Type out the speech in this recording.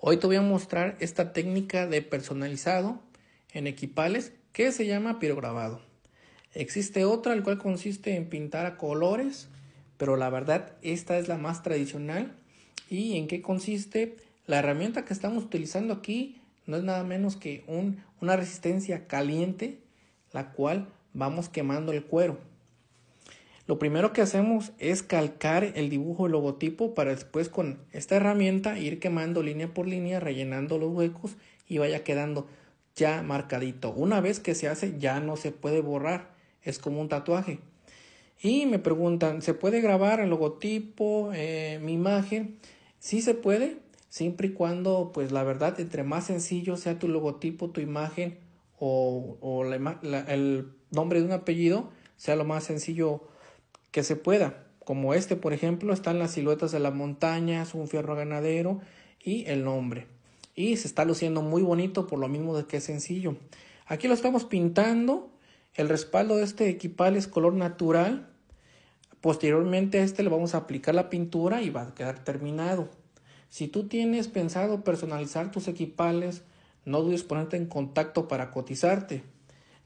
Hoy te voy a mostrar esta técnica de personalizado en equipales que se llama pirograbado. Existe otra, el cual consiste en pintar a colores, pero la verdad esta es la más tradicional. ¿Y en qué consiste? La herramienta que estamos utilizando aquí no es nada menos que una resistencia caliente, la cual vamos quemando el cuero. Lo primero que hacemos es calcar el dibujo del logotipo para después con esta herramienta ir quemando línea por línea, rellenando los huecos y vaya quedando ya marcadito. Una vez que se hace ya no se puede borrar, es como un tatuaje. Y me preguntan, ¿se puede grabar el logotipo, eh, mi imagen? Sí se puede, siempre y cuando, pues la verdad, entre más sencillo sea tu logotipo, tu imagen o, o el nombre de un apellido, sea lo más sencillo que se pueda. Como este, por ejemplo, están las siluetas de las montañas, un fierro ganadero y el nombre. Y se está luciendo muy bonito por lo mismo de que es sencillo. Aquí lo estamos pintando. El respaldo de este equipal es color natural. Posteriormente a este le vamos a aplicar la pintura y va a quedar terminado. Si tú tienes pensado personalizar tus equipales, no dudes ponerte en contacto para cotizarte.